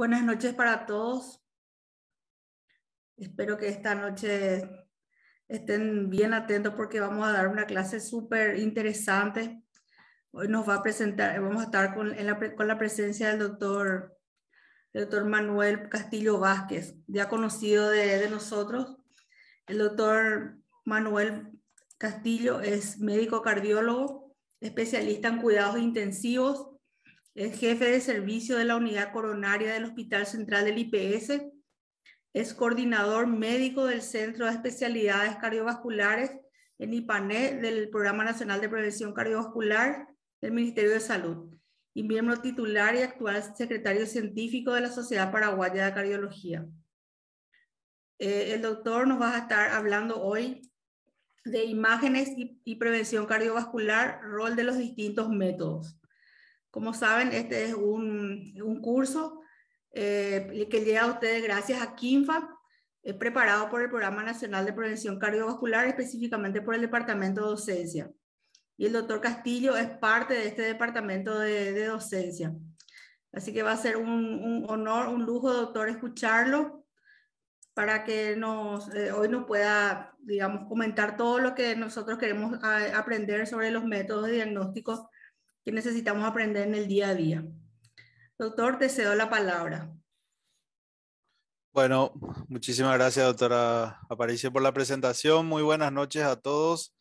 Buenas noches para todos. Espero que esta noche estén bien atentos porque vamos a dar una clase súper interesante. Hoy nos va a presentar, vamos a estar con, la, presencia del doctor, Manuel Castillo Vázquez, ya conocido de, de nosotros. El doctor Manuel Castillo es médico cardiólogo, especialista en cuidados intensivos es jefe de servicio de la unidad coronaria del Hospital Central del IPS, es coordinador médico del Centro de Especialidades Cardiovasculares en IPANE del Programa Nacional de Prevención Cardiovascular del Ministerio de Salud y miembro titular y actual secretario científico de la Sociedad Paraguaya de Cardiología. Eh, el doctor nos va a estar hablando hoy de imágenes y prevención cardiovascular, rol de los distintos métodos. Como saben, este es un, un curso eh, que llega a ustedes gracias a KINFA, eh, preparado por el Programa Nacional de Prevención Cardiovascular, específicamente por el Departamento de Docencia. Y el doctor Castillo es parte de este Departamento de, Docencia. Así que va a ser un, honor, un lujo, doctor, escucharlo para que nos, eh, hoy nos pueda, digamos, comentar todo lo que nosotros queremos ah, aprender sobre los métodos diagnósticos necesitamos aprender en el día a día. Doctor, te cedo la palabra. Bueno, muchísimas gracias, doctora Aparicio, por la presentación. Muy buenas noches a todos.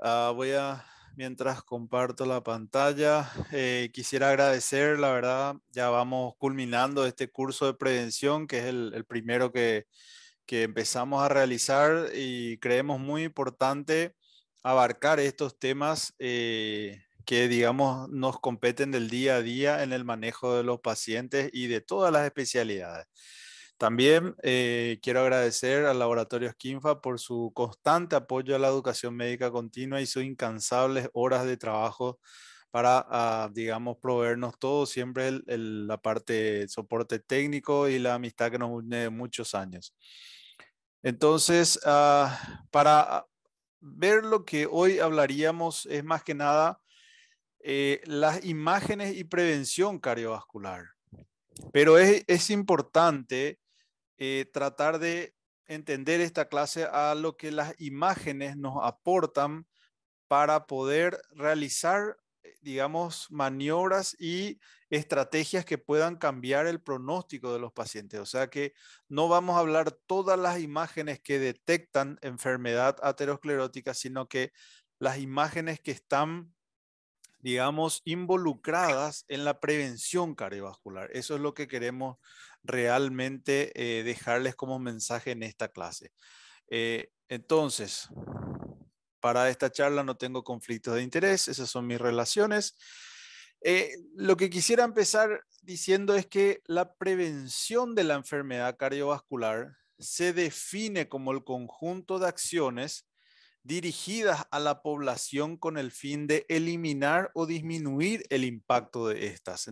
Ah, voy a, mientras comparto la pantalla, eh, quisiera agradecer, la verdad, ya vamos culminando este curso de prevención, que es el, primero que, que empezamos a realizar y creemos muy importante abarcar estos temas eh, que, digamos, nos competen del día a día en el manejo de los pacientes y de todas las especialidades. También eh, quiero agradecer al Laboratorio Esquinfa por su constante apoyo a la educación médica continua y sus incansables horas de trabajo para, ah, digamos, proveernos todo, siempre la parte de soporte técnico y la amistad que nos une de muchos años. Entonces, ah, para ver lo que hoy hablaríamos es más que nada eh, las imágenes y prevención cardiovascular. Pero es, importante eh, tratar de entender esta clase a lo que las imágenes nos aportan para poder realizar, eh, digamos, maniobras y estrategias que puedan cambiar el pronóstico de los pacientes. O sea que no vamos a hablar todas las imágenes que detectan enfermedad aterosclerótica, sino que las imágenes que están digamos, involucradas en la prevención cardiovascular. Eso es lo que queremos realmente eh, dejarles como mensaje en esta clase. Eh, entonces, para esta charla no tengo conflictos de interés, esas son mis relaciones. Eh, lo que quisiera empezar diciendo es que la prevención de la enfermedad cardiovascular se define como el conjunto de acciones dirigidas a la población con el fin de eliminar o disminuir el impacto de estas.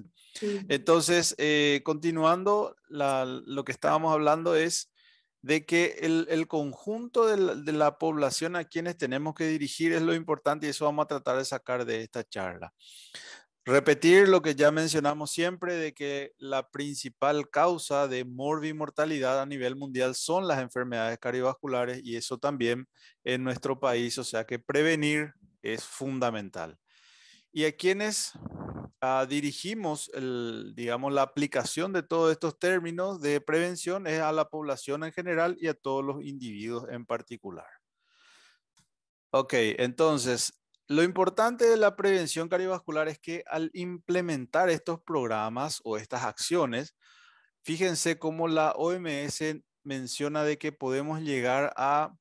Entonces, eh, continuando, lo que estábamos hablando es de que el, conjunto de la, población a quienes tenemos que dirigir es lo importante y eso vamos a tratar de sacar de esta charla. Repetir lo que ya mencionamos siempre de que la principal causa de morbi-mortalidad a nivel mundial son las enfermedades cardiovasculares y eso también en nuestro país, o sea que prevenir es fundamental. Y a quienes ah, dirigimos, digamos, la aplicación de todos estos términos de prevención es a la población en general y a todos los individuos en particular. Ok, entonces, lo importante de la prevención cardiovascular es que al implementar estos programas o estas acciones, fíjense cómo la OMS menciona de que podemos llegar a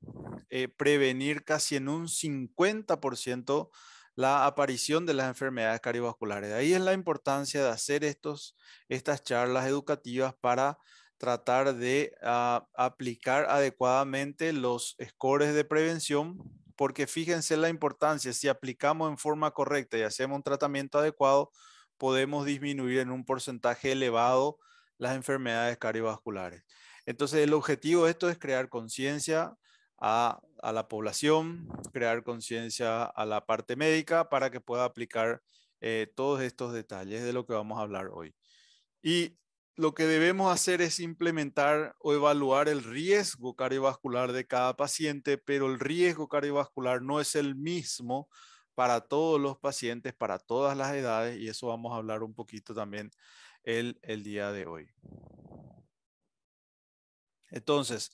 eh, prevenir casi en un 50% la aparición de las enfermedades cardiovasculares. ahí es la importancia de hacer estos, estas charlas educativas para tratar de ah, aplicar adecuadamente los scores de prevención porque fíjense la importancia, si aplicamos en forma correcta y hacemos un tratamiento adecuado, podemos disminuir en un porcentaje elevado las enfermedades cardiovasculares. Entonces, el objetivo de esto es crear conciencia a, la población, crear conciencia a la parte médica para que pueda aplicar eh, todos estos detalles de lo que vamos a hablar hoy. Y lo que debemos hacer es implementar o evaluar el riesgo cardiovascular de cada paciente, pero el riesgo cardiovascular no es el mismo para todos los pacientes, para todas las edades, y eso vamos a hablar un poquito también el, día de hoy. Entonces,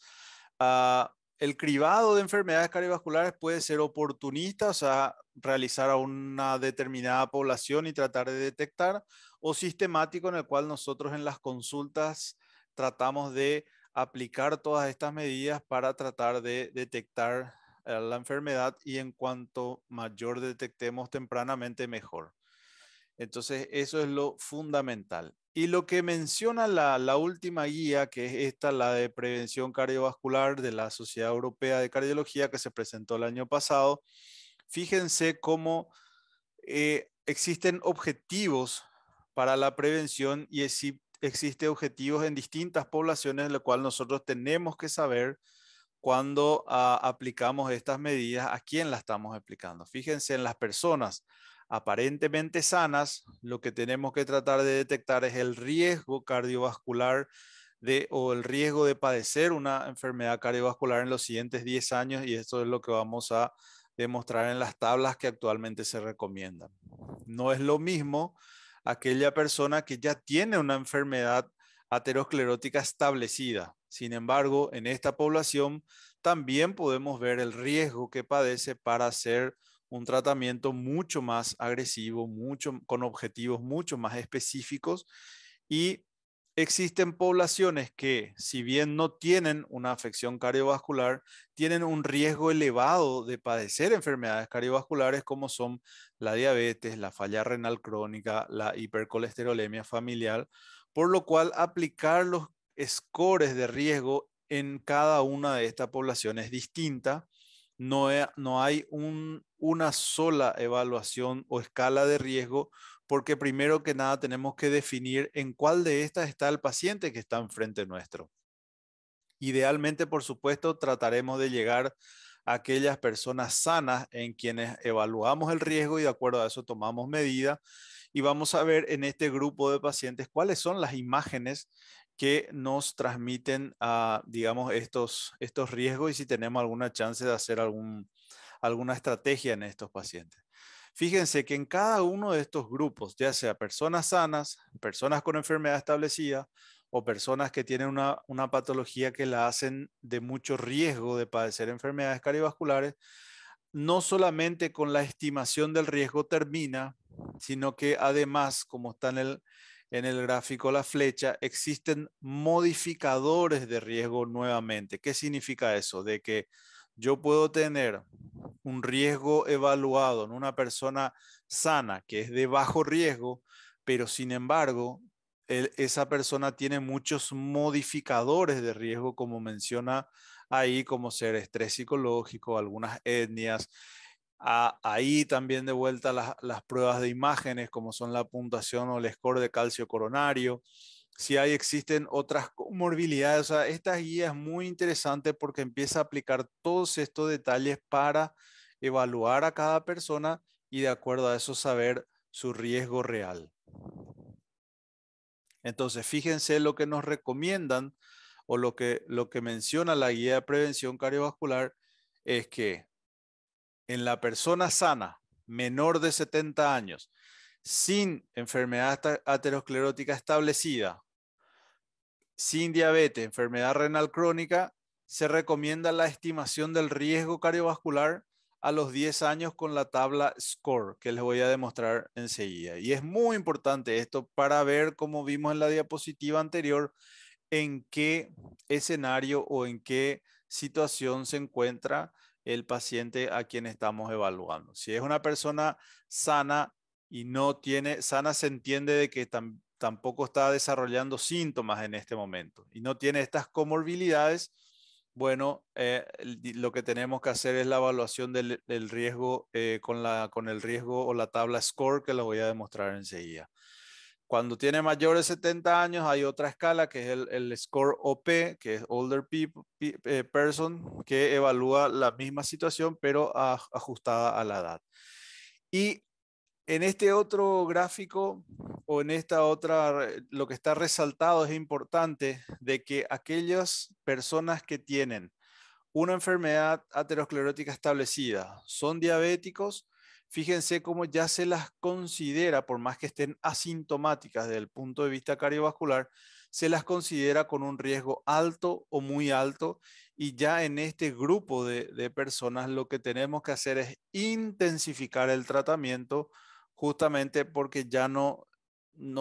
ah, el cribado de enfermedades cardiovasculares puede ser oportunista, o sea, realizar a una determinada población y tratar de detectar, o sistemático en el cual nosotros en las consultas tratamos de aplicar todas estas medidas para tratar de detectar eh, la enfermedad y en cuanto mayor detectemos tempranamente, mejor. Entonces, eso es lo fundamental. Y lo que menciona la, última guía, que es esta, la de prevención cardiovascular de la Sociedad Europea de Cardiología, que se presentó el año pasado, fíjense cómo eh, existen objetivos para la prevención y existe objetivos en distintas poblaciones, lo cual nosotros tenemos que saber cuando ah, aplicamos estas medidas, a quién las estamos aplicando. Fíjense en las personas aparentemente sanas, lo que tenemos que tratar de detectar es el riesgo cardiovascular de, o el riesgo de padecer una enfermedad cardiovascular en los siguientes 10 años y eso es lo que vamos a demostrar en las tablas que actualmente se recomiendan. No es lo mismo aquella persona que ya tiene una enfermedad aterosclerótica establecida. Sin embargo, en esta población también podemos ver el riesgo que padece para hacer un tratamiento mucho más agresivo, mucho, con objetivos mucho más específicos y existen poblaciones que, si bien no tienen una afección cardiovascular, tienen un riesgo elevado de padecer enfermedades cardiovasculares como son la diabetes, la falla renal crónica, la hipercolesterolemia familiar, por lo cual aplicar los scores de riesgo en cada una de estas poblaciones es distinta. No, no hay una sola evaluación o escala de riesgo porque primero que nada tenemos que definir en cuál de estas está el paciente que está enfrente nuestro. Idealmente, por supuesto, trataremos de llegar a aquellas personas sanas en quienes evaluamos el riesgo y de acuerdo a eso tomamos medida. Y vamos a ver en este grupo de pacientes cuáles son las imágenes que nos transmiten, a, ah, digamos, estos, riesgos y si tenemos alguna chance de hacer alguna estrategia en estos pacientes. Fíjense que en cada uno de estos grupos, ya sea personas sanas, personas con enfermedad establecida o personas que tienen una, patología que la hacen de mucho riesgo de padecer enfermedades cardiovasculares, no solamente con la estimación del riesgo termina, sino que además, como está en el, en el gráfico la flecha, existen modificadores de riesgo nuevamente. ¿Qué significa eso? De que yo puedo tener un riesgo evaluado en una persona sana que es de bajo riesgo, pero sin embargo esa persona tiene muchos modificadores de riesgo, como menciona ahí, como ser estrés psicológico, algunas etnias. ahí también de vuelta las, las, pruebas de imágenes, como son la puntuación o el score de calcio coronario si hay, existen otras comorbilidades. O sea, esta guía es muy interesante porque empieza a aplicar todos estos detalles para evaluar a cada persona y de acuerdo a eso saber su riesgo real. Entonces, fíjense lo que nos recomiendan o lo que, lo que menciona la guía de prevención cardiovascular es que en la persona sana, menor de 70 años, sin enfermedad aterosclerótica establecida, sin diabetes, enfermedad renal crónica, se recomienda la estimación del riesgo cardiovascular a los 10 años con la tabla SCORE, que les voy a demostrar enseguida. Y es muy importante esto para ver, como vimos en la diapositiva anterior, en qué escenario o en qué situación se encuentra el paciente a quien estamos evaluando. Si es una persona sana, y no tiene, sana se entiende de que tampoco está desarrollando síntomas en este momento y no tiene estas comorbilidades, bueno, eh, lo que tenemos que hacer es la evaluación del, riesgo eh, con, la, con el riesgo o la tabla SCORE que la voy a demostrar enseguida. Cuando tiene mayores de 70 años hay otra escala que es el, score OP, que es Older people, eh, Person, que evalúa la misma situación pero ajustada a la edad. Y en este otro gráfico o en esta otra, lo que está resaltado es importante de que aquellas personas que tienen una enfermedad aterosclerótica establecida son diabéticos, fíjense cómo ya se las considera, por más que estén asintomáticas desde el punto de vista cardiovascular, se las considera con un riesgo alto o muy alto y ya en este grupo de, de personas lo que tenemos que hacer es intensificar el tratamiento justamente porque ya no,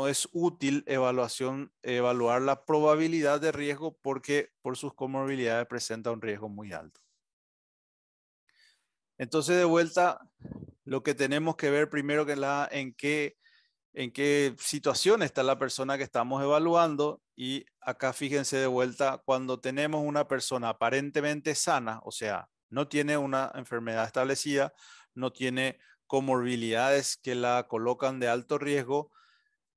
es útil evaluar la probabilidad de riesgo porque por sus comorbilidades presenta un riesgo muy alto. Entonces, de vuelta, lo que tenemos que ver primero que la, en qué, en qué situación está la persona que estamos evaluando y acá fíjense de vuelta, cuando tenemos una persona aparentemente sana, o sea, no tiene una enfermedad establecida, no tiene comorbilidades que la colocan de alto riesgo,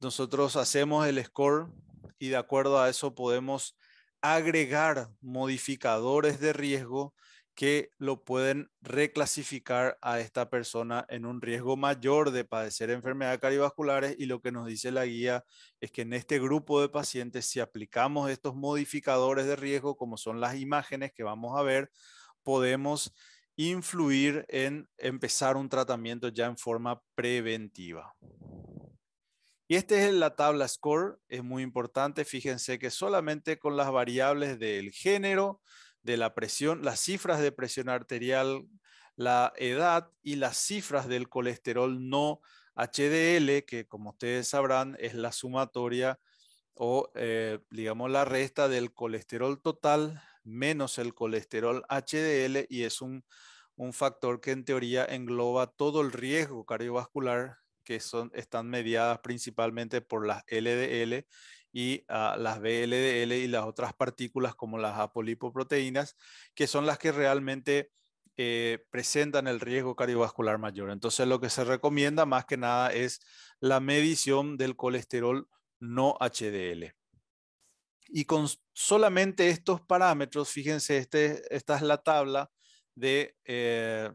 nosotros hacemos el score y de acuerdo a eso podemos agregar modificadores de riesgo que lo pueden reclasificar a esta persona en un riesgo mayor de padecer enfermedades cardiovasculares y lo que nos dice la guía es que en este grupo de pacientes, si aplicamos estos modificadores de riesgo, como son las imágenes que vamos a ver, podemos influir en empezar un tratamiento ya en forma preventiva. Y esta es la tabla score, es muy importante. Fíjense que solamente con las variables del género, de la presión, las cifras de presión arterial, la edad y las cifras del colesterol no HDL, que como ustedes sabrán es la sumatoria o eh, digamos la resta del colesterol total, menos el colesterol HDL y es un, factor que en teoría engloba todo el riesgo cardiovascular que son, están mediadas principalmente por las LDL y ah, las BLDL y las otras partículas como las apolipoproteínas, que son las que realmente eh, presentan el riesgo cardiovascular mayor. Entonces lo que se recomienda más que nada es la medición del colesterol no HDL. Y con solamente estos parámetros, fíjense, este, esta es la tabla de... Eh,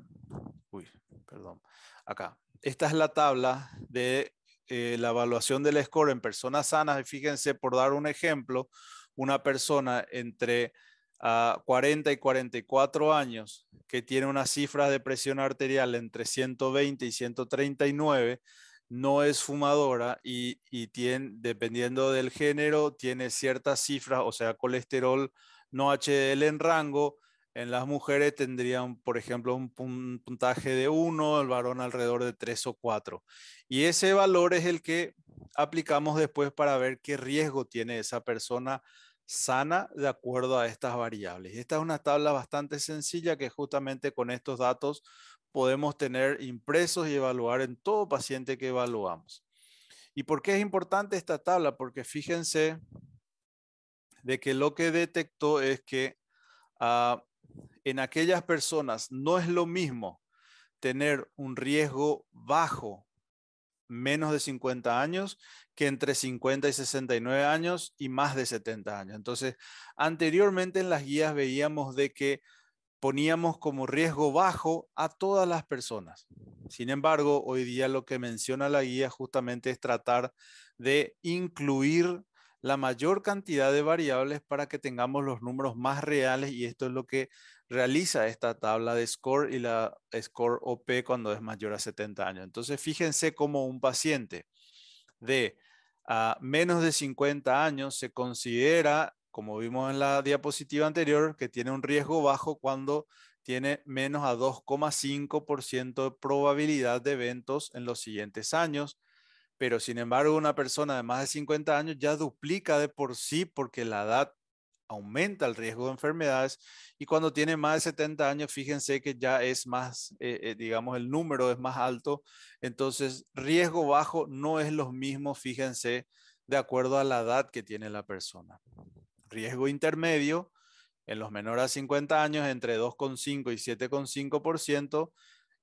acá. Esta es la tabla de eh, la evaluación del score en personas sanas. Y fíjense, por dar un ejemplo, una persona entre 40 ah, y 44 años que tiene unas cifras de presión arterial entre 120 y 139 no es fumadora y, tiene, dependiendo del género, tiene ciertas cifras, o sea, colesterol no HDL en rango. En las mujeres tendrían, por ejemplo, un, puntaje de 1, el varón alrededor de 3 o 4. Y ese valor es el que aplicamos después para ver qué riesgo tiene esa persona sana de acuerdo a estas variables. Esta es una tabla bastante sencilla que justamente con estos datos podemos tener impresos y evaluar en todo paciente que evaluamos. ¿Y por qué es importante esta tabla? Porque fíjense de que lo que detectó es que ah, en aquellas personas no es lo mismo tener un riesgo bajo menos de 50 años que entre 50 y 69 años y más de 70 años. Entonces, anteriormente en las guías veíamos de que poníamos como riesgo bajo a todas las personas. Sin embargo, hoy día lo que menciona la guía justamente es tratar de incluir la mayor cantidad de variables para que tengamos los números más reales y esto es lo que realiza esta tabla de score y la score OP cuando es mayor a 70 años. Entonces, fíjense cómo un paciente de ah, menos de 50 años se considera como vimos en la diapositiva anterior, que tiene un riesgo bajo cuando tiene menos a 2,5% de probabilidad de eventos en los siguientes años. Pero sin embargo, una persona de más de 50 años ya duplica de por sí porque la edad aumenta el riesgo de enfermedades y cuando tiene más de 70 años, fíjense que ya es más, eh, eh, digamos, el número es más alto. Entonces, riesgo bajo no es lo mismo, fíjense, de acuerdo a la edad que tiene la persona riesgo intermedio en los menores a 50 años entre 2,5 y 7,5%.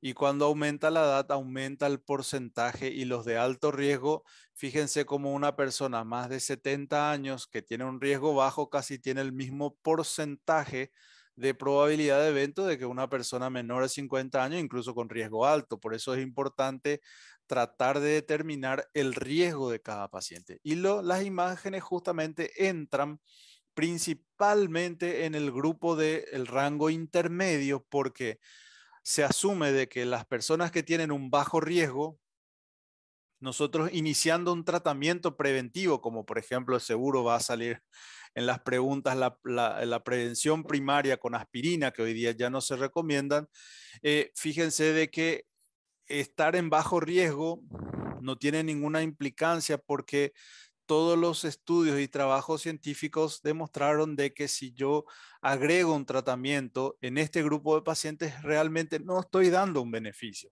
Y cuando aumenta la edad, aumenta el porcentaje y los de alto riesgo, fíjense como una persona más de 70 años que tiene un riesgo bajo casi tiene el mismo porcentaje de probabilidad de evento de que una persona menor a 50 años, incluso con riesgo alto. Por eso es importante tratar de determinar el riesgo de cada paciente. Y las imágenes justamente entran principalmente en el grupo del rango intermedio, porque se asume de que las personas que tienen un bajo riesgo, nosotros iniciando un tratamiento preventivo, como por ejemplo seguro va a salir en las preguntas la, la, prevención primaria con aspirina, que hoy día ya no se recomiendan, eh, fíjense de que estar en bajo riesgo no tiene ninguna implicancia porque todos los estudios y trabajos científicos demostraron de que si yo agrego un tratamiento en este grupo de pacientes, realmente no estoy dando un beneficio.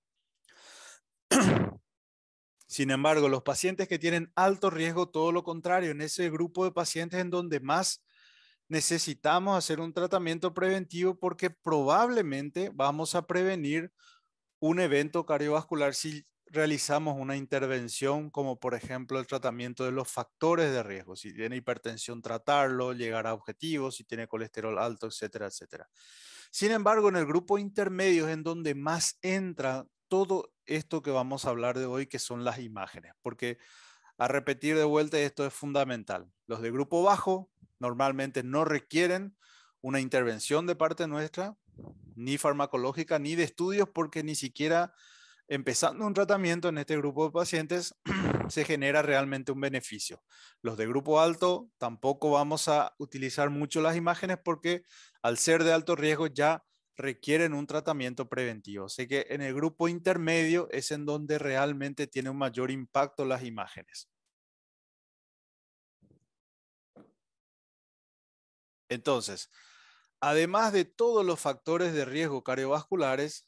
Sin embargo, los pacientes que tienen alto riesgo, todo lo contrario, en ese grupo de pacientes en donde más necesitamos hacer un tratamiento preventivo porque probablemente vamos a prevenir un evento cardiovascular si realizamos una intervención como por ejemplo el tratamiento de los factores de riesgo, si tiene hipertensión tratarlo, llegar a objetivos, si tiene colesterol alto, etcétera, etcétera. Sin embargo, en el grupo intermedio es en donde más entra todo esto que vamos a hablar de hoy, que son las imágenes, porque a repetir de vuelta esto es fundamental. Los de grupo bajo normalmente no requieren una intervención de parte nuestra, ni farmacológica, ni de estudios, porque ni siquiera empezando un tratamiento en este grupo de pacientes, se genera realmente un beneficio. Los de grupo alto tampoco vamos a utilizar mucho las imágenes porque al ser de alto riesgo ya requieren un tratamiento preventivo. Así que en el grupo intermedio es en donde realmente tiene un mayor impacto las imágenes. Entonces, además de todos los factores de riesgo cardiovasculares,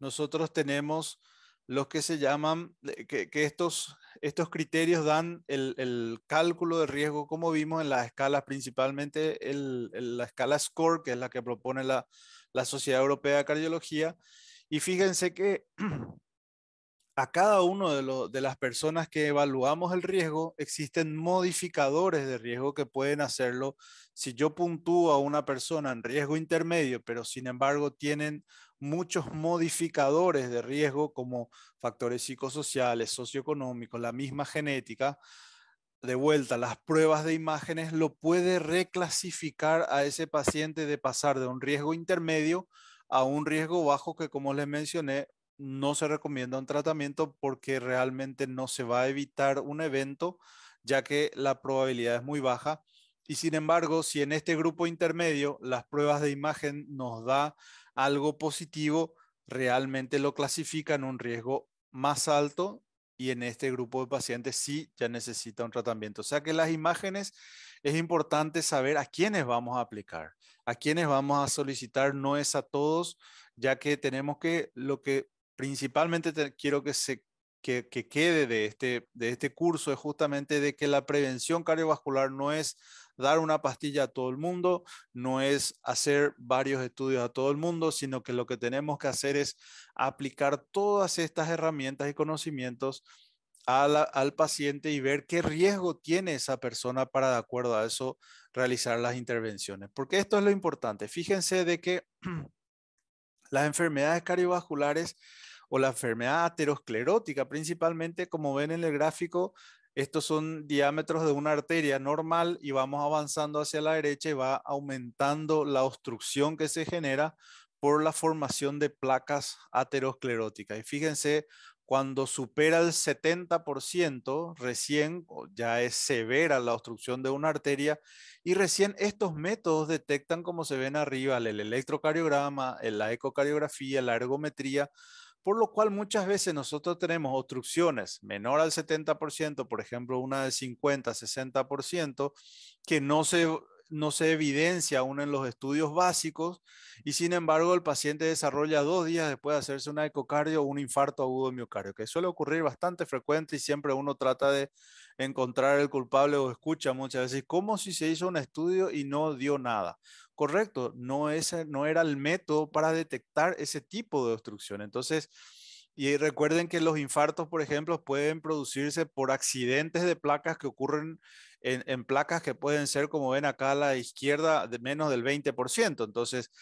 nosotros tenemos los que se llaman, que, estos, estos criterios dan el, cálculo de riesgo, como vimos en las escalas, principalmente el, la escala SCORE, que es la que propone la, la Sociedad Europea de Cardiología. Y fíjense que a cada uno de, de las personas que evaluamos el riesgo, existen modificadores de riesgo que pueden hacerlo. Si yo puntúo a una persona en riesgo intermedio, pero sin embargo tienen muchos modificadores de riesgo como factores psicosociales, socioeconómicos, la misma genética, de vuelta, las pruebas de imágenes lo puede reclasificar a ese paciente de pasar de un riesgo intermedio a un riesgo bajo que, como les mencioné, no se recomienda un tratamiento porque realmente no se va a evitar un evento, ya que la probabilidad es muy baja. Y sin embargo, si en este grupo intermedio las pruebas de imagen nos da algo positivo, realmente lo clasifican un riesgo más alto y en este grupo de pacientes sí ya necesita un tratamiento. O sea que las imágenes es importante saber a quiénes vamos a aplicar, a quiénes vamos a solicitar, no es a todos, ya que tenemos que, lo que principalmente quiero que se que, quede de este, de este curso es justamente de que la prevención cardiovascular no es dar una pastilla a todo el mundo, no es hacer varios estudios a todo el mundo, sino que lo que tenemos que hacer es aplicar todas estas herramientas y conocimientos al paciente y ver qué riesgo tiene esa persona para, de acuerdo a eso, realizar las intervenciones. Porque esto es lo importante. Fíjense de que las enfermedades cardiovasculares o la enfermedad aterosclerótica, principalmente, como ven en el gráfico, estos son diámetros de una arteria normal y vamos avanzando hacia la derecha y va aumentando la obstrucción que se genera por la formación de placas ateroscleróticas. Y fíjense, cuando supera el 70%, recién ya es severa la obstrucción de una arteria y recién estos métodos detectan, como se ven arriba, el electrocardiograma, la ecocardiografía, la ergometría, por lo cual muchas veces nosotros tenemos obstrucciones menor al 70%, por ejemplo, una de 50, 60%, que no se, no se evidencia aún en los estudios básicos y sin embargo el paciente desarrolla dos días después de hacerse una ecocardio un infarto agudo de miocardio, que suele ocurrir bastante frecuente y siempre uno trata de encontrar el culpable o escucha muchas veces como si se hizo un estudio y no dio nada correcto, no, eh, no era el método para detectar ese tipo de obstrucción. Entonces, y recuerden que los infartos, por ejemplo, pueden producirse por accidentes de placas que ocurren en, en, placas que pueden ser, como ven acá a la izquierda, de menos del 20%. Entonces,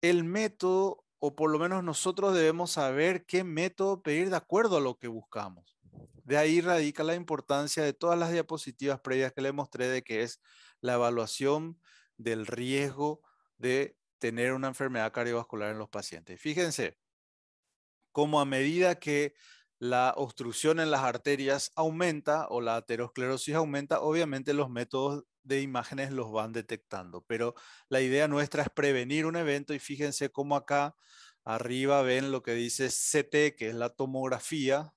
el método, o por lo menos nosotros debemos saber qué método pedir de acuerdo a lo que buscamos. De ahí radica la importancia de todas las diapositivas previas que le mostré de que es la evaluación del riesgo de tener una enfermedad cardiovascular en los pacientes. Fíjense, como a medida que la obstrucción en las arterias aumenta o la aterosclerosis aumenta, obviamente los métodos de imágenes los van detectando, pero la idea nuestra es prevenir un evento y fíjense cómo acá arriba ven lo que dice CT, que es la tomografía,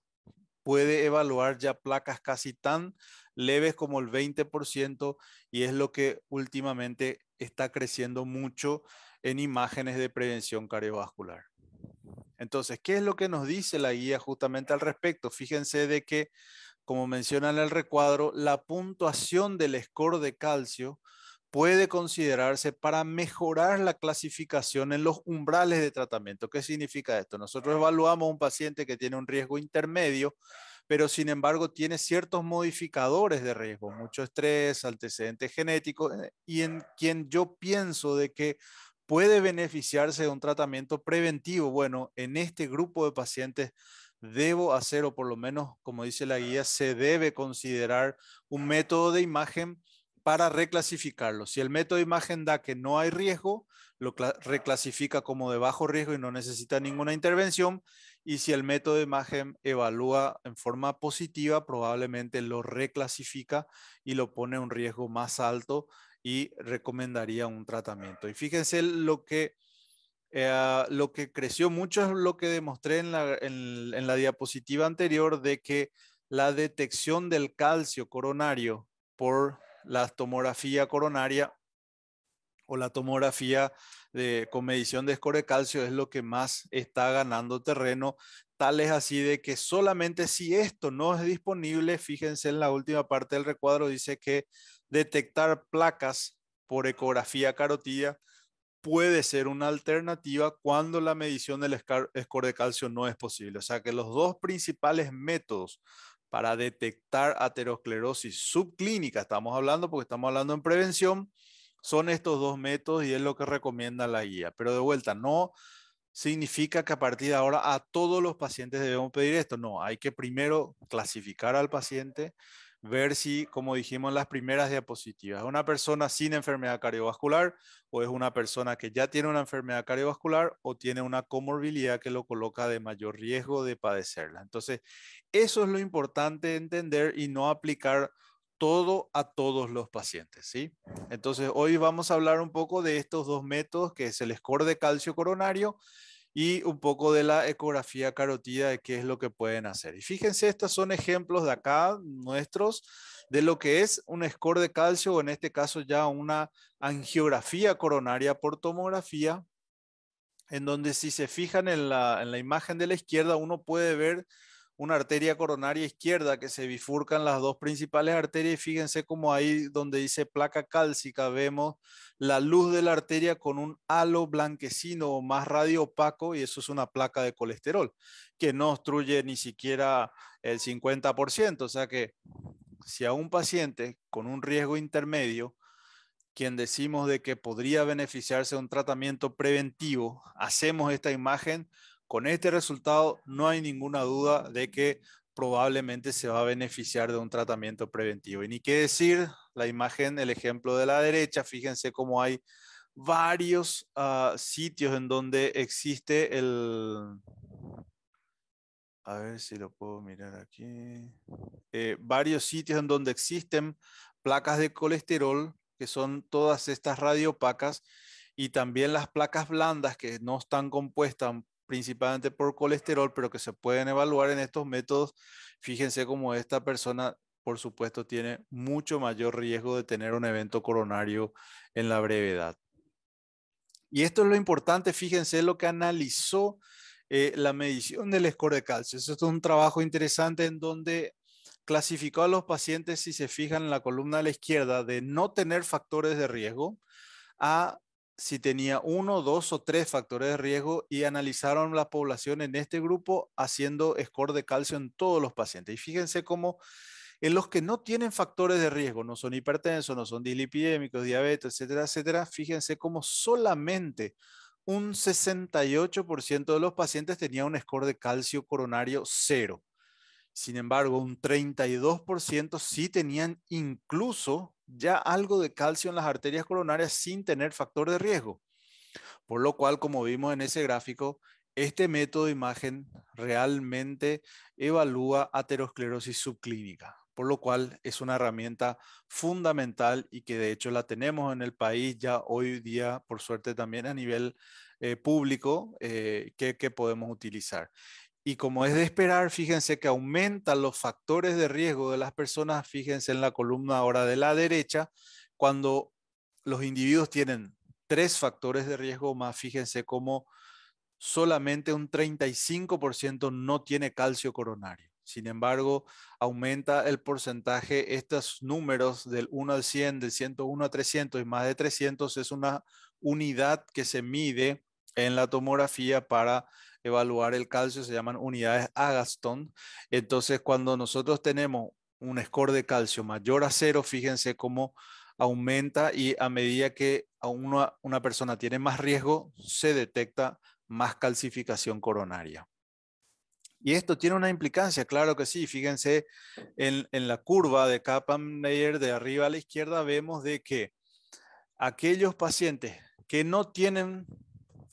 puede evaluar ya placas casi tan leves como el 20% y es lo que últimamente está creciendo mucho en imágenes de prevención cardiovascular. Entonces, ¿qué es lo que nos dice la guía justamente al respecto? Fíjense de que, como menciona en el recuadro, la puntuación del score de calcio puede considerarse para mejorar la clasificación en los umbrales de tratamiento. ¿Qué significa esto? Nosotros evaluamos un paciente que tiene un riesgo intermedio pero sin embargo tiene ciertos modificadores de riesgo, mucho estrés, antecedentes genéticos, eh, y en quien yo pienso de que puede beneficiarse de un tratamiento preventivo. Bueno, en este grupo de pacientes debo hacer, o por lo menos, como dice la guía, se debe considerar un método de imagen para reclasificarlo. Si el método de imagen da que no hay riesgo, lo reclasifica como de bajo riesgo y no necesita ninguna intervención y si el método de Mahem evalúa en forma positiva, probablemente lo reclasifica y lo pone a un riesgo más alto y recomendaría un tratamiento. Y fíjense lo que, eh, ah, lo que creció mucho es lo que demostré en la, en la diapositiva anterior de que la detección del calcio coronario por la tomografía coronaria o la tomografía con medición de score de calcio es lo que más está ganando terreno. Tal es así de que solamente si esto no es disponible, fíjense en la última parte del recuadro, dice que detectar placas por ecografía carotida puede ser una alternativa cuando la medición del score de calcio no es posible. O sea que los dos principales métodos para detectar aterosclerosis subclínica, estamos hablando porque estamos hablando en prevención, son estos dos métodos y es lo que recomienda la guía. Pero de vuelta, no significa que a partir de ahora a todos los pacientes debemos pedir esto. No, hay que primero clasificar al paciente, ver si, como dijimos en las primeras diapositivas, es una persona sin enfermedad cardiovascular o es una persona que ya tiene una enfermedad cardiovascular o tiene una comorbilidad que lo coloca de mayor riesgo de padecerla. Entonces, eso es lo importante entender y no aplicar todo a todos los pacientes, ¿sí? Entonces, hoy vamos a hablar un poco de estos dos métodos, que es el score de calcio coronario y un poco de la ecografía carotida, de qué es lo que pueden hacer. Y fíjense, estos son ejemplos de acá, nuestros, de lo que es un score de calcio, o en este caso ya una angiografía coronaria por tomografía, en donde si se fijan en la, en la imagen de la izquierda, uno puede ver una arteria coronaria izquierda que se bifurcan las dos principales arterias fíjense como ahí donde dice placa cálcica vemos la luz de la arteria con un halo blanquecino o más radio opaco y eso es una placa de colesterol que no obstruye ni siquiera el 50%, o sea que si a un paciente con un riesgo intermedio quien decimos de que podría beneficiarse de un tratamiento preventivo, hacemos esta imagen con este resultado no hay ninguna duda de que probablemente se va a beneficiar de un tratamiento preventivo. Y ni qué decir, la imagen, el ejemplo de la derecha, fíjense cómo hay varios ah, sitios en donde existe el... A ver si lo puedo mirar aquí. Eh, varios sitios en donde existen placas de colesterol, que son todas estas radiopacas, y también las placas blandas que no están compuestas principalmente por colesterol, pero que se pueden evaluar en estos métodos, fíjense como esta persona, por supuesto, tiene mucho mayor riesgo de tener un evento coronario en la brevedad. Y esto es lo importante, fíjense lo que analizó eh, la medición del score de calcio. Esto es un trabajo interesante en donde clasificó a los pacientes, si se fijan en la columna a la izquierda, de no tener factores de riesgo a si tenía uno, dos o tres factores de riesgo y analizaron la población en este grupo haciendo score de calcio en todos los pacientes. Y fíjense cómo en los que no tienen factores de riesgo, no son hipertensos, no son dislipidémicos, diabetes, etcétera, etcétera, fíjense cómo solamente un 68% de los pacientes tenía un score de calcio coronario cero. Sin embargo, un 32% sí tenían incluso ya algo de calcio en las arterias coronarias sin tener factor de riesgo. Por lo cual, como vimos en ese gráfico, este método de imagen realmente evalúa aterosclerosis subclínica, por lo cual es una herramienta fundamental y que de hecho la tenemos en el país ya hoy día, por suerte también a nivel eh, público, eh, que podemos utilizar. Y como es de esperar, fíjense que aumentan los factores de riesgo de las personas, fíjense en la columna ahora de la derecha, cuando los individuos tienen tres factores de riesgo más, fíjense cómo solamente un 35% no tiene calcio coronario. Sin embargo, aumenta el porcentaje, estos números del 1 al 100, del 101 a 300 y más de 300 es una unidad que se mide en la tomografía para evaluar el calcio se llaman unidades Agaston. Entonces, cuando nosotros tenemos un score de calcio mayor a cero, fíjense cómo aumenta y a medida que a una, una persona tiene más riesgo, se detecta más calcificación coronaria. Y esto tiene una implicancia, claro que sí. Fíjense en, la curva de kaplan de arriba a la izquierda, vemos de que aquellos pacientes que no tienen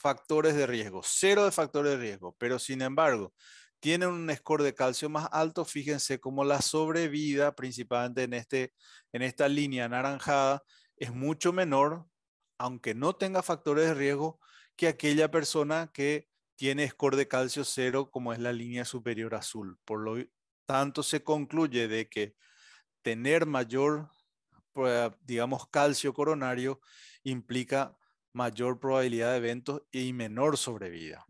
factores de riesgo, cero de factores de riesgo, pero sin embargo, tienen un score de calcio más alto, fíjense cómo la sobrevida, principalmente en, este, en esta línea anaranjada, es mucho menor, aunque no tenga factores de riesgo, que aquella persona que tiene score de calcio cero, como es la línea superior azul. Por lo tanto, se concluye de que tener mayor, pues, digamos, calcio coronario implica mayor probabilidad de eventos y menor sobrevida.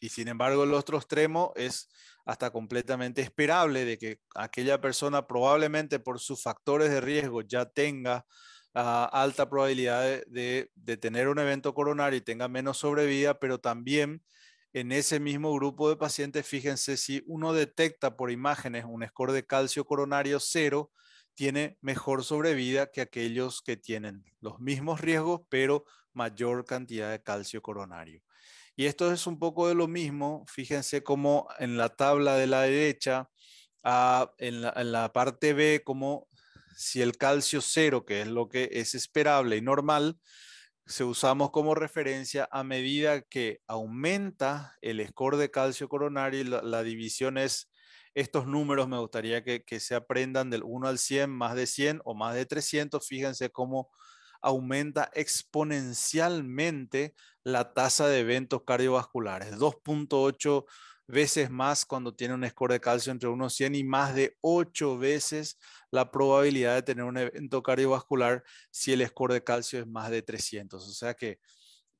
Y sin embargo, el otro extremo es hasta completamente esperable de que aquella persona probablemente por sus factores de riesgo ya tenga ah, alta probabilidad de, de, tener un evento coronario y tenga menos sobrevida, pero también en ese mismo grupo de pacientes, fíjense si uno detecta por imágenes un score de calcio coronario cero, tiene mejor sobrevida que aquellos que tienen los mismos riesgos, pero mayor cantidad de calcio coronario. Y esto es un poco de lo mismo, fíjense como en la tabla de la derecha, ah, en, la, parte B, como si el calcio cero, que es lo que es esperable y normal, se usamos como referencia a medida que aumenta el score de calcio coronario, y la división es estos números me gustaría que, se aprendan del 1 al 100, más de 100 o más de 300. Fíjense cómo aumenta exponencialmente la tasa de eventos cardiovasculares. 2.8 veces más cuando tiene un score de calcio entre 1 y 100 y más de 8 veces la probabilidad de tener un evento cardiovascular si el score de calcio es más de 300. O sea que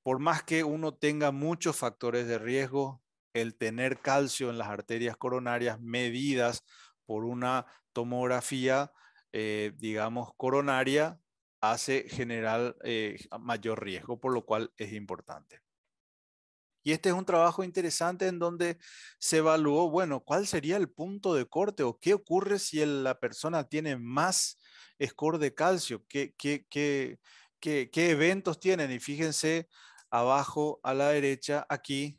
por más que uno tenga muchos factores de riesgo, el tener calcio en las arterias coronarias medidas por una tomografía, eh, digamos, coronaria, hace generar eh, mayor riesgo, por lo cual es importante. Y este es un trabajo interesante en donde se evaluó, bueno, cuál sería el punto de corte o qué ocurre si la persona tiene más score de calcio, qué, qué, qué eventos tienen. Y fíjense abajo a la derecha, aquí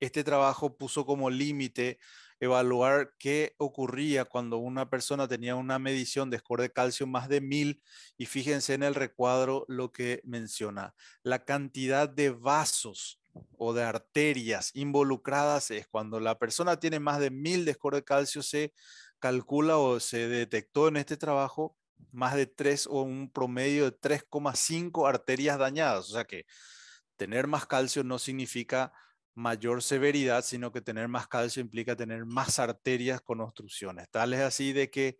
este trabajo puso como límite evaluar qué ocurría cuando una persona tenía una medición de score de calcio más de 1000 y fíjense en el recuadro lo que menciona. La cantidad de vasos o de arterias involucradas es cuando la persona tiene más de 1000 de score de calcio se calcula o se detectó en este trabajo más de 3 o un promedio de 3,5 arterias dañadas. O sea que tener más calcio no significa mayor severidad, sino que tener más calcio implica tener más arterias con obstrucciones. Tal es así de que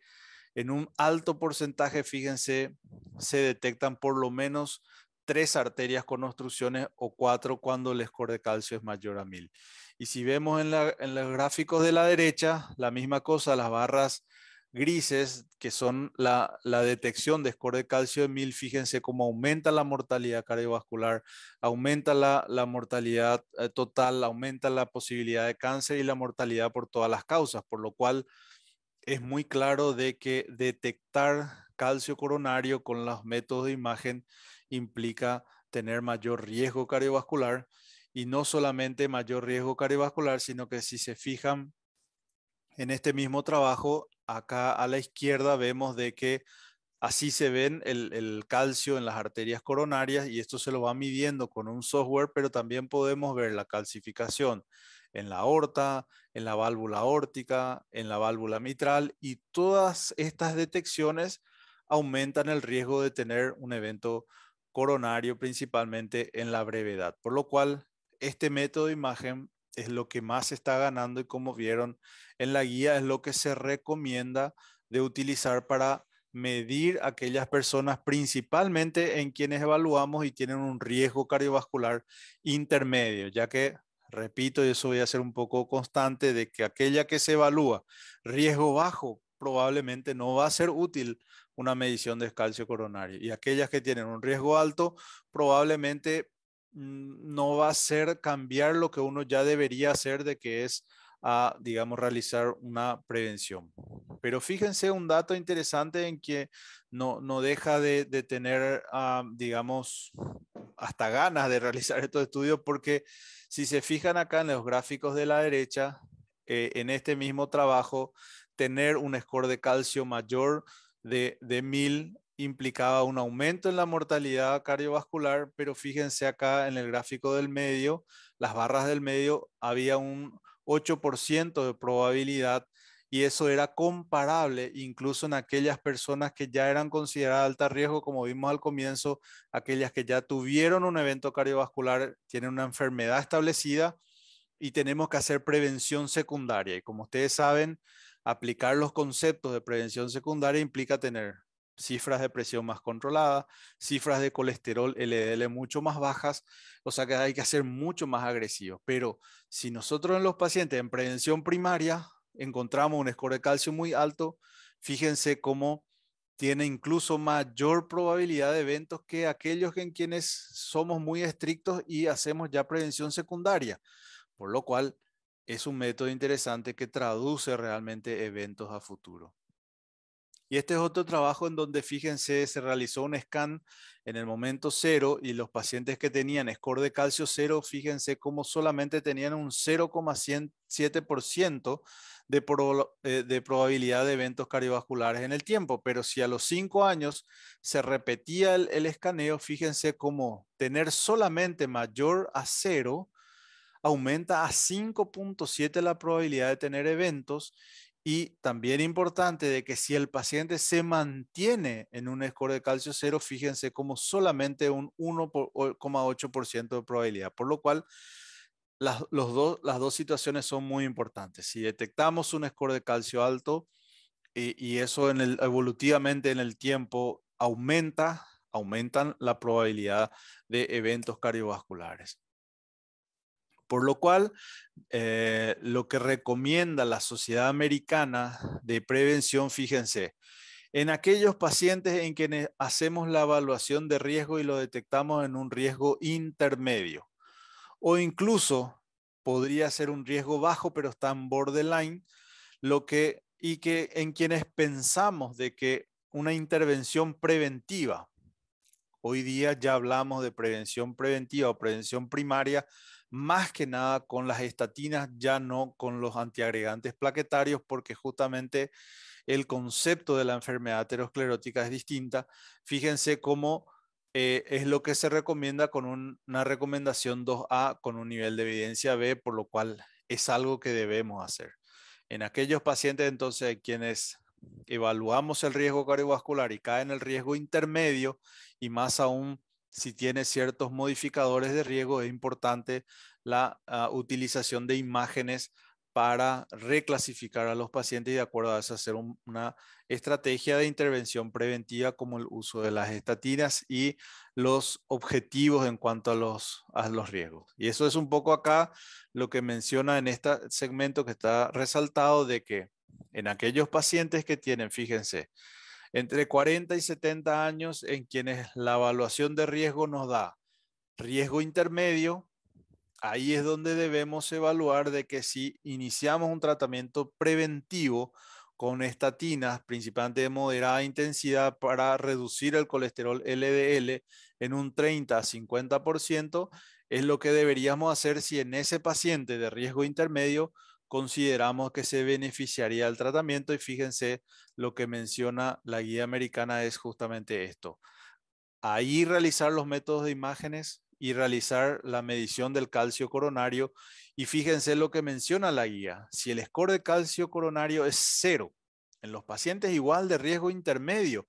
en un alto porcentaje, fíjense, se detectan por lo menos tres arterias con obstrucciones o cuatro cuando el score de calcio es mayor a mil. Y si vemos en, en los gráficos de la derecha, la misma cosa, las barras grises, que son la, detección de score de calcio de 1000, fíjense cómo aumenta la mortalidad cardiovascular, aumenta la, mortalidad eh, total, aumenta la posibilidad de cáncer y la mortalidad por todas las causas, por lo cual es muy claro de que detectar calcio coronario con los métodos de imagen implica tener mayor riesgo cardiovascular y no solamente mayor riesgo cardiovascular, sino que si se fijan en este mismo trabajo acá a la izquierda vemos de que así se ven el, calcio en las arterias coronarias y esto se lo va midiendo con un software, pero también podemos ver la calcificación en la aorta, en la válvula órtica en la válvula mitral y todas estas detecciones aumentan el riesgo de tener un evento coronario principalmente en la brevedad, por lo cual este método de imagen es lo que más se está ganando y como vieron en la guía es lo que se recomienda de utilizar para medir aquellas personas principalmente en quienes evaluamos y tienen un riesgo cardiovascular intermedio, ya que, repito, y eso voy a ser un poco constante, de que aquella que se evalúa riesgo bajo probablemente no va a ser útil una medición de calcio coronario y aquellas que tienen un riesgo alto probablemente no va a ser cambiar lo que uno ya debería hacer de que es a, ah, digamos, realizar una prevención. Pero fíjense un dato interesante en que no, deja de, tener, ah, digamos, hasta ganas de realizar estos estudios, porque si se fijan acá en los gráficos de la derecha, eh, en este mismo trabajo, tener un score de calcio mayor de, de 1000 implicaba un aumento en la mortalidad cardiovascular, pero fíjense acá en el gráfico del medio, las barras del medio, había un 8% de probabilidad y eso era comparable incluso en aquellas personas que ya eran consideradas alta riesgo, como vimos al comienzo, aquellas que ya tuvieron un evento cardiovascular, tienen una enfermedad establecida y tenemos que hacer prevención secundaria. Y como ustedes saben, aplicar los conceptos de prevención secundaria implica tener cifras de presión más controladas, cifras de colesterol LDL mucho más bajas, o sea que hay que ser mucho más agresivo. Pero si nosotros en los pacientes en prevención primaria encontramos un score de calcio muy alto, fíjense cómo tiene incluso mayor probabilidad de eventos que aquellos en quienes somos muy estrictos y hacemos ya prevención secundaria, por lo cual es un método interesante que traduce realmente eventos a futuro. Y este es otro trabajo en donde, fíjense, se realizó un scan en el momento cero y los pacientes que tenían score de calcio cero, fíjense cómo solamente tenían un 0,7% eh, de, probabilidad de eventos cardiovasculares en el tiempo. Pero si a los cinco años se repetía el, el escaneo, fíjense cómo tener solamente mayor a cero aumenta a 5.7 la probabilidad de tener eventos y también importante de que si el paciente se mantiene en un score de calcio cero, fíjense como solamente un 1,8% de probabilidad, por lo cual las, dos situaciones son muy importantes. Si detectamos un score de calcio alto eh, y, eso evolutivamente en el tiempo aumenta, aumentan la probabilidad de eventos cardiovasculares. Por lo cual, eh, lo que recomienda la Sociedad Americana de Prevención, fíjense, en aquellos pacientes en quienes hacemos la evaluación de riesgo y lo detectamos en un riesgo intermedio, o incluso podría ser un riesgo bajo, pero está en borderline, lo que, y que en quienes pensamos de que una intervención preventiva, hoy día ya hablamos de prevención preventiva o prevención primaria, más que nada con las estatinas, ya no con los antiagregantes plaquetarios, porque justamente el concepto de la enfermedad aterosclerótica es distinta. Fíjense cómo eh, es lo que se recomienda con una recomendación 2A con un nivel de evidencia B, por lo cual es algo que debemos hacer. En aquellos pacientes entonces quienes evaluamos el riesgo cardiovascular y caen en el riesgo intermedio y más aún si tiene ciertos modificadores de riesgo, es importante la ah, utilización de imágenes para reclasificar a los pacientes y de acuerdo a eso hacer una estrategia de intervención preventiva como el uso de las estatinas y los objetivos en cuanto a los, a los riesgos. Y eso es un poco acá lo que menciona en este segmento que está resaltado de que en aquellos pacientes que tienen, fíjense, entre 40 y 70 años en quienes la evaluación de riesgo nos da riesgo intermedio, ahí es donde debemos evaluar de que si iniciamos un tratamiento preventivo con estatinas, principalmente de moderada intensidad, para reducir el colesterol LDL en un 30 a 50%, es lo que deberíamos hacer si en ese paciente de riesgo intermedio consideramos que se beneficiaría el tratamiento y fíjense lo que menciona la guía americana es justamente esto. Ahí realizar los métodos de imágenes y realizar la medición del calcio coronario y fíjense lo que menciona la guía. Si el score de calcio coronario es cero en los pacientes igual de riesgo intermedio,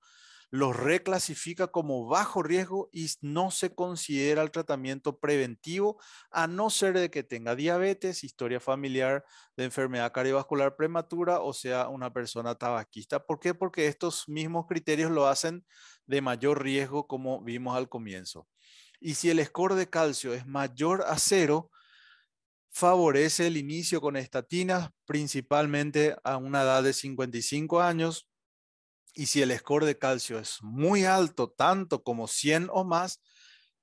los reclasifica como bajo riesgo y no se considera el tratamiento preventivo, a no ser de que tenga diabetes, historia familiar de enfermedad cardiovascular prematura o sea una persona tabaquista. ¿Por qué? Porque estos mismos criterios lo hacen de mayor riesgo, como vimos al comienzo. Y si el score de calcio es mayor a cero, favorece el inicio con estatinas, principalmente a una edad de 55 años, y si el score de calcio es muy alto, tanto como 100 o más,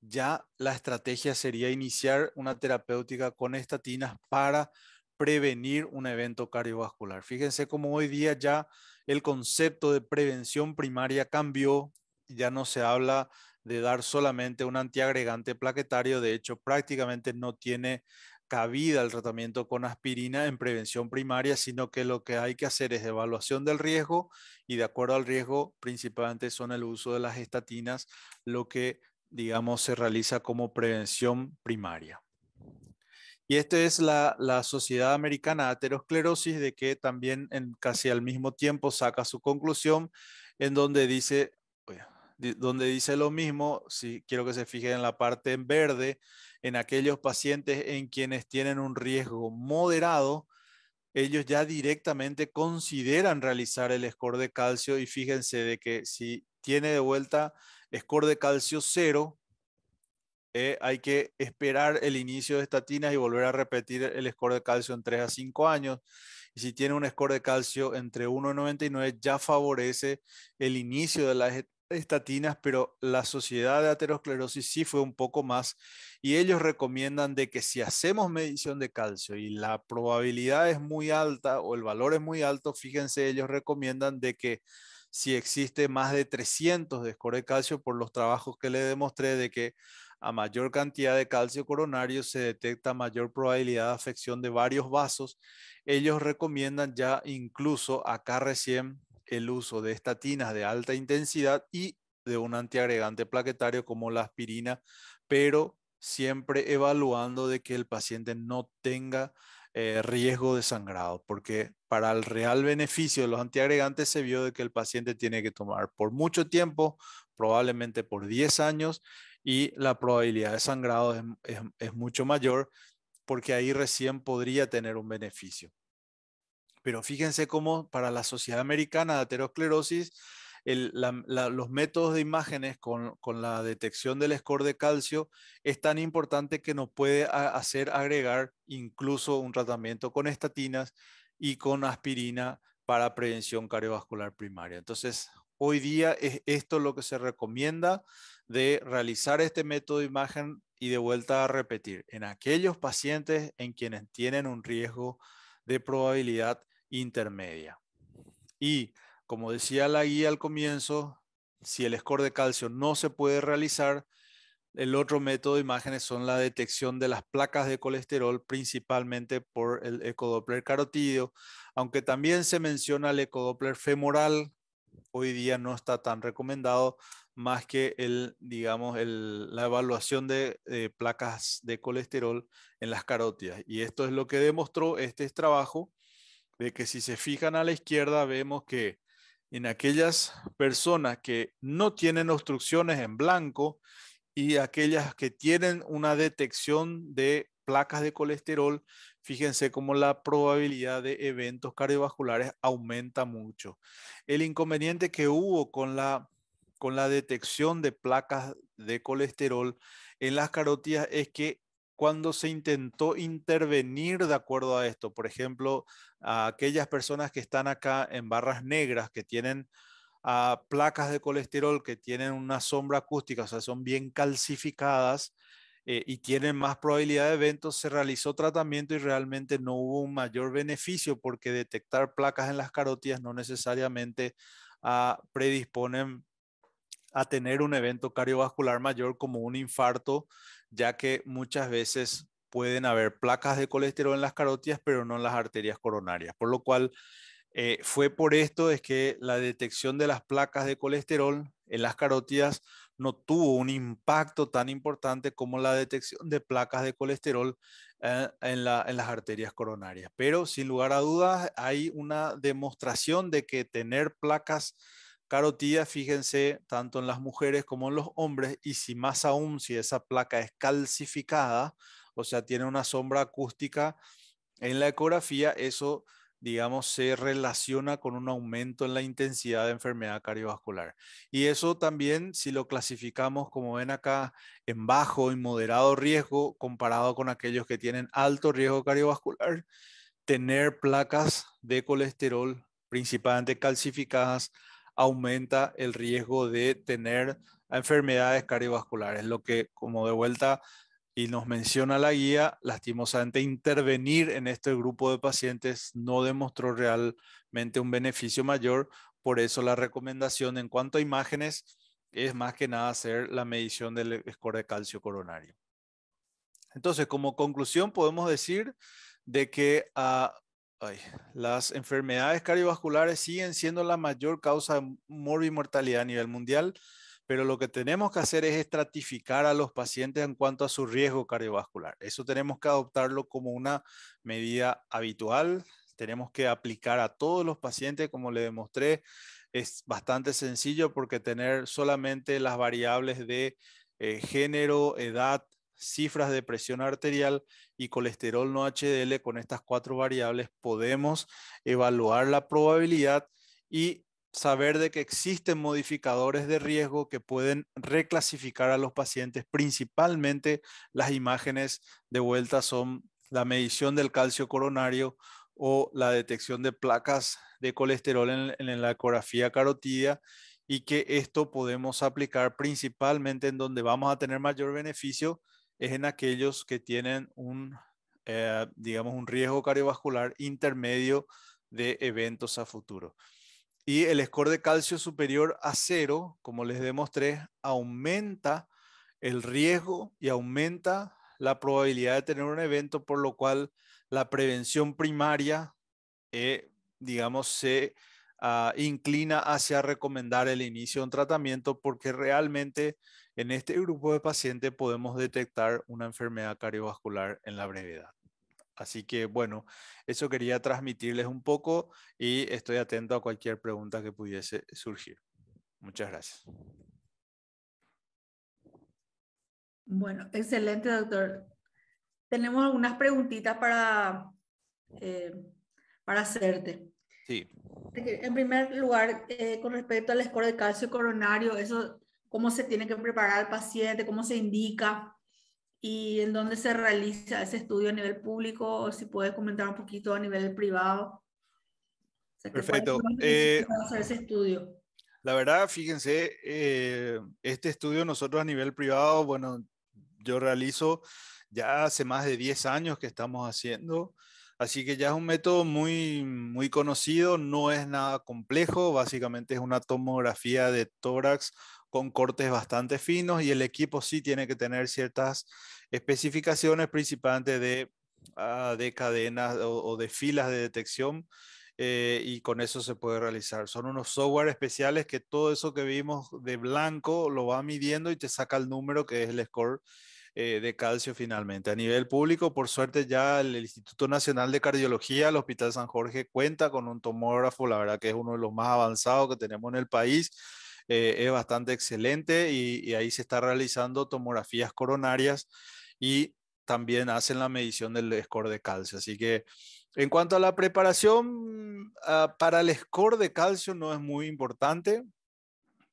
ya la estrategia sería iniciar una terapéutica con estatinas para prevenir un evento cardiovascular. Fíjense cómo hoy día ya el concepto de prevención primaria cambió, ya no se habla de dar solamente un antiagregante plaquetario, de hecho prácticamente no tiene cabida el tratamiento con aspirina en prevención primaria, sino que lo que hay que hacer es evaluación del riesgo y de acuerdo al riesgo, principalmente son el uso de las estatinas, lo que, digamos, se realiza como prevención primaria. Y esta es la, Sociedad Americana de Aterosclerosis, de que también en casi al mismo tiempo saca su conclusión, en donde dice, donde dice lo mismo, si quiero que se fije en la parte en verde, en aquellos pacientes en quienes tienen un riesgo moderado, ellos ya directamente consideran realizar el score de calcio y fíjense de que si tiene de vuelta score de calcio cero, eh, hay que esperar el inicio de estatinas y volver a repetir el score de calcio en 3 a 5 años. Y si tiene un score de calcio entre 1 y 99, ya favorece el inicio de las estatinas, pero la sociedad de aterosclerosis sí fue un poco más y ellos recomiendan de que si hacemos medición de calcio y la probabilidad es muy alta o el valor es muy alto, fíjense, ellos recomiendan de que si existe más de 300 de score de calcio por los trabajos que le demostré de que a mayor cantidad de calcio coronario se detecta mayor probabilidad de afección de varios vasos, ellos recomiendan ya incluso acá recién el uso de estatinas de alta intensidad y de un antiagregante plaquetario como la aspirina, pero siempre evaluando de que el paciente no tenga eh, riesgo de sangrado, porque para el real beneficio de los antiagregantes se vio de que el paciente tiene que tomar por mucho tiempo, probablemente por 10 años, y la probabilidad de sangrado es mucho mayor, porque ahí recién podría tener un beneficio. Pero fíjense cómo para la Sociedad Americana de Aterosclerosis, los métodos de imágenes con, la detección del score de calcio es tan importante que nos puede hacer agregar incluso un tratamiento con estatinas y con aspirina para prevención cardiovascular primaria. Entonces, hoy día es esto lo que se recomienda de realizar este método de imagen y de vuelta a repetir en aquellos pacientes en quienes tienen un riesgo de probabilidad intermedia. Y como decía la guía al comienzo, si el score de calcio no se puede realizar, el otro método de imágenes son la detección de las placas de colesterol, principalmente por el ecodoppler carotídeo, aunque también se menciona el ecodoppler femoral, hoy día no está tan recomendado, más que el, digamos, la evaluación de, de placas de colesterol en las carótidas. Y esto es lo que demostró este trabajo de que si se fijan a la izquierda vemos que en aquellas personas que no tienen obstrucciones en blanco y aquellas que tienen una detección de placas de colesterol, fíjense cómo la probabilidad de eventos cardiovasculares aumenta mucho. El inconveniente que hubo con la, con la detección de placas de colesterol en las carótidas es que cuando se intentó intervenir de acuerdo a esto. Por ejemplo, a aquellas personas que están acá en barras negras, que tienen ah, placas de colesterol que tienen una sombra acústica, o sea, son bien calcificadas eh, y tienen más probabilidad de eventos, se realizó tratamiento y realmente no hubo un mayor beneficio porque detectar placas en las carótidas no necesariamente ah, predisponen a tener un evento cardiovascular mayor como un infarto ya que muchas veces pueden haber placas de colesterol en las carótidas, pero no en las arterias coronarias, por lo cual eh, fue por esto es que la detección de las placas de colesterol en las carótidas no tuvo un impacto tan importante como la detección de placas de colesterol eh, en, en, las arterias coronarias. Pero sin lugar a dudas, hay una demostración de que tener placas carotida, fíjense, tanto en las mujeres como en los hombres, y si más aún, si esa placa es calcificada, o sea, tiene una sombra acústica en la ecografía, eso, digamos, se relaciona con un aumento en la intensidad de enfermedad cardiovascular. Y eso también, si lo clasificamos, como ven acá, en bajo y moderado riesgo, comparado con aquellos que tienen alto riesgo cardiovascular, tener placas de colesterol principalmente calcificadas aumenta el riesgo de tener enfermedades cardiovasculares, lo que como de vuelta y nos menciona la guía, lastimosamente intervenir en este grupo de pacientes no demostró realmente un beneficio mayor, por eso la recomendación en cuanto a imágenes es más que nada hacer la medición del score de calcio coronario. Entonces, como conclusión, podemos decir de que a ah, las enfermedades cardiovasculares siguen siendo la mayor causa de morbi-mortalidad a nivel mundial, pero lo que tenemos que hacer es estratificar a los pacientes en cuanto a su riesgo cardiovascular. Eso tenemos que adoptarlo como una medida habitual, tenemos que aplicar a todos los pacientes, como le demostré, es bastante sencillo porque tener solamente las variables de eh, género, edad, cifras de presión arterial y colesterol no HDL con estas cuatro variables, podemos evaluar la probabilidad y saber de que existen modificadores de riesgo que pueden reclasificar a los pacientes. Principalmente las imágenes de vuelta son la medición del calcio coronario o la detección de placas de colesterol en, la ecografía carotídea y que esto podemos aplicar principalmente en donde vamos a tener mayor beneficio, es en aquellos que tienen un, eh, digamos, un riesgo cardiovascular intermedio de eventos a futuro. Y el score de calcio superior a cero, como les demostré, aumenta el riesgo y aumenta la probabilidad de tener un evento, por lo cual la prevención primaria, eh, digamos, se ah, inclina hacia recomendar el inicio de un tratamiento porque realmente en este grupo de pacientes podemos detectar una enfermedad cardiovascular en la brevedad. Así que bueno, eso quería transmitirles un poco y estoy atento a cualquier pregunta que pudiese surgir. Muchas gracias. Bueno, excelente, doctor. Tenemos algunas preguntitas para, eh, para hacerte. Sí. En primer lugar, eh, con respecto al score de calcio coronario, eso cómo se tiene que preparar al paciente, cómo se indica y en dónde se realiza ese estudio a nivel público, si puedes comentar un poquito a nivel privado. Perfecto. Eh, estudio? La verdad, fíjense, eh, este estudio nosotros a nivel privado, bueno, yo realizo ya hace más de 10 años que estamos haciendo. Así que ya es un método muy, muy conocido, no es nada complejo, básicamente es una tomografía de tórax con cortes bastante finos y el equipo sí tiene que tener ciertas especificaciones, principalmente de, ah, de cadenas o, de filas de detección. Eh, y con eso se puede realizar. Son unos software especiales que todo eso que vimos de blanco lo va midiendo y te saca el número que es el score eh, de calcio finalmente. A nivel público, por suerte ya el, Instituto Nacional de Cardiología, el Hospital San Jorge, cuenta con un tomógrafo, la verdad que es uno de los más avanzados que tenemos en el país eh, es bastante excelente y, ahí se está realizando tomografías coronarias y también hacen la medición del score de calcio. Así que en cuanto a la preparación ah, para el score de calcio no es muy importante,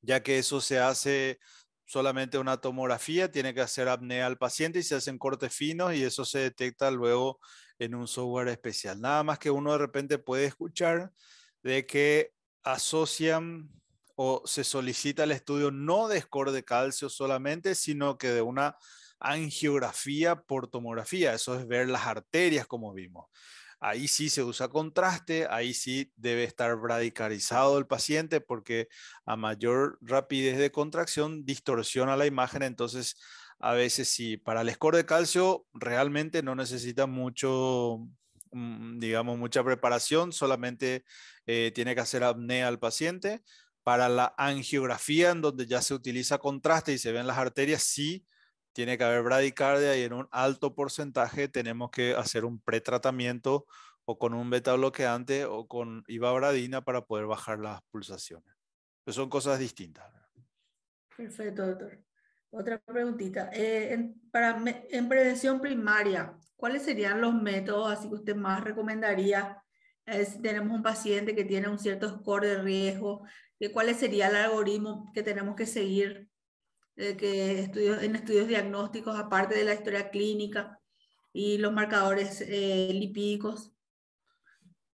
ya que eso se hace solamente una tomografía, tiene que hacer apnea al paciente y se hacen cortes finos y eso se detecta luego en un software especial. Nada más que uno de repente puede escuchar de que asocian o se solicita el estudio no de score de calcio solamente, sino que de una angiografía por tomografía, eso es ver las arterias como vimos. Ahí sí se usa contraste, ahí sí debe estar bradicarizado el paciente porque a mayor rapidez de contracción distorsiona la imagen, entonces a veces sí, para el score de calcio realmente no necesita mucho, mm, digamos, mucha preparación, solamente eh, tiene que hacer apnea al paciente, para la angiografía, en donde ya se utiliza contraste y se ven las arterias, sí tiene que haber bradicardia y en un alto porcentaje tenemos que hacer un pretratamiento o con un beta bloqueante o con ibabradina para poder bajar las pulsaciones. Pues son cosas distintas. Perfecto, doctor. Otra preguntita. Eh, en, para en prevención primaria, ¿cuáles serían los métodos así que usted más recomendaría si tenemos un paciente que tiene un cierto score de riesgo cuál sería el algoritmo que tenemos que seguir eh, que estudios, en estudios diagnósticos, aparte de la historia clínica y los marcadores eh, lipídicos.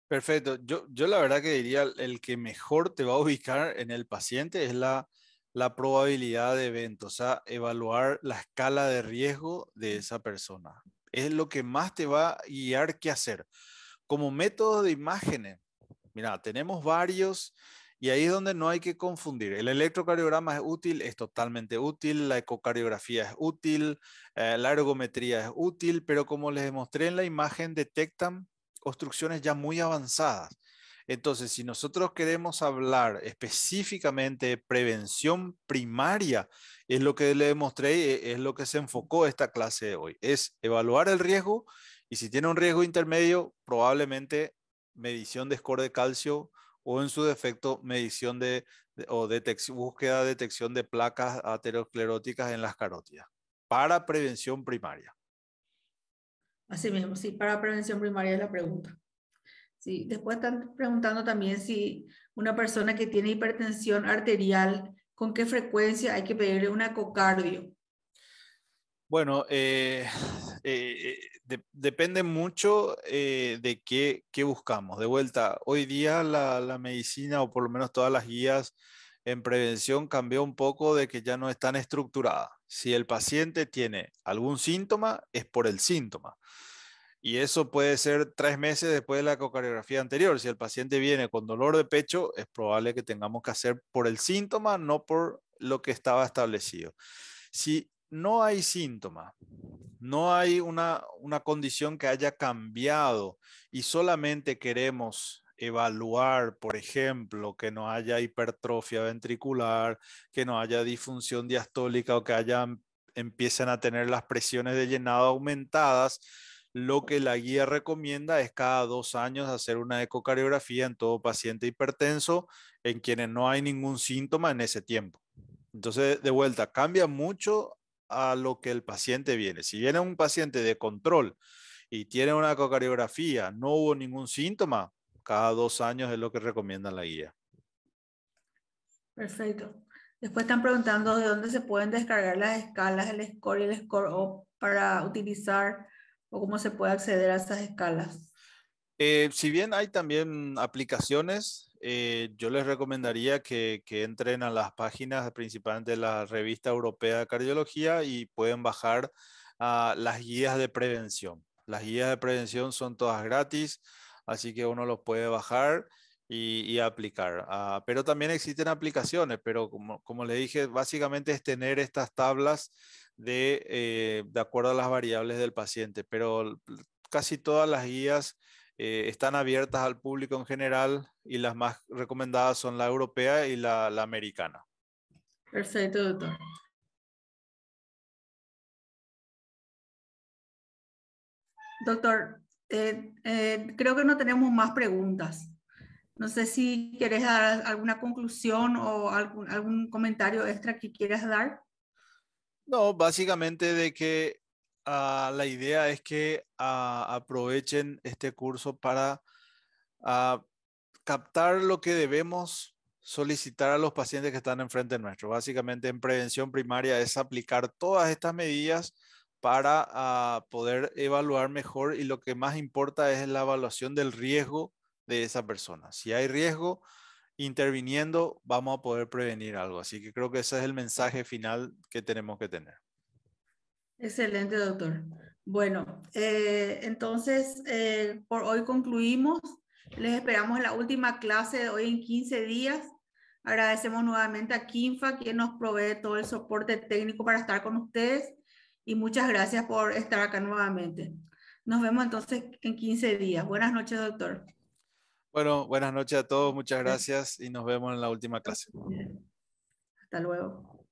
Perfecto. Yo, yo la verdad que diría el que mejor te va a ubicar en el paciente es la, la probabilidad de evento, o sea, evaluar la escala de riesgo de esa persona. Es lo que más te va a guiar qué hacer. Como método de imágenes, mira, tenemos varios y ahí es donde no hay que confundir. El electrocardiograma es útil, es totalmente útil, la ecocardiografía es útil, eh, la ergometría es útil, pero como les demostré en la imagen, detectan obstrucciones ya muy avanzadas. Entonces, si nosotros queremos hablar específicamente de prevención primaria, es lo que le demostré, e, es lo que se enfocó esta clase de hoy, es evaluar el riesgo y si tiene un riesgo intermedio, probablemente medición de score de calcio, o en su defecto medición de, o detección, búsqueda, detección de placas ateroscleróticas en las carótidas para prevención primaria. Así mismo, sí, para prevención primaria es la pregunta. Sí, después están preguntando también si una persona que tiene hipertensión arterial, ¿con qué frecuencia hay que pedirle un ecocardio? Bueno, eh, eh, depende mucho eh, de qué, buscamos. De vuelta, hoy día la, medicina, o por lo menos todas las guías en prevención, cambió un poco de que ya no es tan estructurada. Si el paciente tiene algún síntoma, es por el síntoma. Y eso puede ser tres meses después de la ecocardiografía anterior. Si el paciente viene con dolor de pecho, es probable que tengamos que hacer por el síntoma, no por lo que estaba establecido. Si no hay síntoma, no hay una, condición que haya cambiado y solamente queremos evaluar, por ejemplo, que no haya hipertrofia ventricular, que no haya disfunción diastólica o que hayan empiecen a tener las presiones de llenado aumentadas, lo que la guía recomienda es cada dos años hacer una ecocardiografía en todo paciente hipertenso en quienes no hay ningún síntoma en ese tiempo. Entonces, de vuelta, cambia mucho a lo que el paciente viene. Si viene un paciente de control y tiene una ecocardiografía, no hubo ningún síntoma, cada dos años es lo que recomienda la guía. Perfecto. Después están preguntando de dónde se pueden descargar las escalas, el score y el score para utilizar o cómo se puede acceder a esas escalas. Eh, si bien hay también aplicaciones, eh, yo les recomendaría que, entren a las páginas principalmente de la revista europea de cardiología y pueden bajar ah, las guías de prevención. Las guías de prevención son todas gratis, así que uno los puede bajar y, aplicar. Ah, pero también existen aplicaciones, pero como, les dije, básicamente es tener estas tablas de, eh, de acuerdo a las variables del paciente, pero casi todas las guías eh, están abiertas al público en general y las más recomendadas son la europea y la, americana. Perfecto, doctor. Doctor, eh, eh, creo que no tenemos más preguntas. No sé si quieres dar alguna conclusión o algún, algún comentario extra que quieras dar. No, básicamente de que Ah, la idea es que ah, aprovechen este curso para ah, captar lo que debemos solicitar a los pacientes que están enfrente nuestro. Básicamente en prevención primaria es aplicar todas estas medidas para poder evaluar mejor y lo que más importa es la evaluación del riesgo de esa persona. Si hay riesgo, interviniendo vamos a poder prevenir algo. Así que creo que ese es el mensaje final que tenemos que tener. Excelente, doctor. Bueno, eh, entonces eh, por hoy concluimos. Les esperamos la última clase de hoy en 15 días. Agradecemos nuevamente a Kinfa, quien nos provee todo el soporte técnico para estar con ustedes. Y muchas gracias por estar acá nuevamente. Nos vemos entonces en 15 días. Buenas noches, doctor. Bueno, buenas noches a todos. Muchas gracias y nos vemos en la última clase. Hasta luego.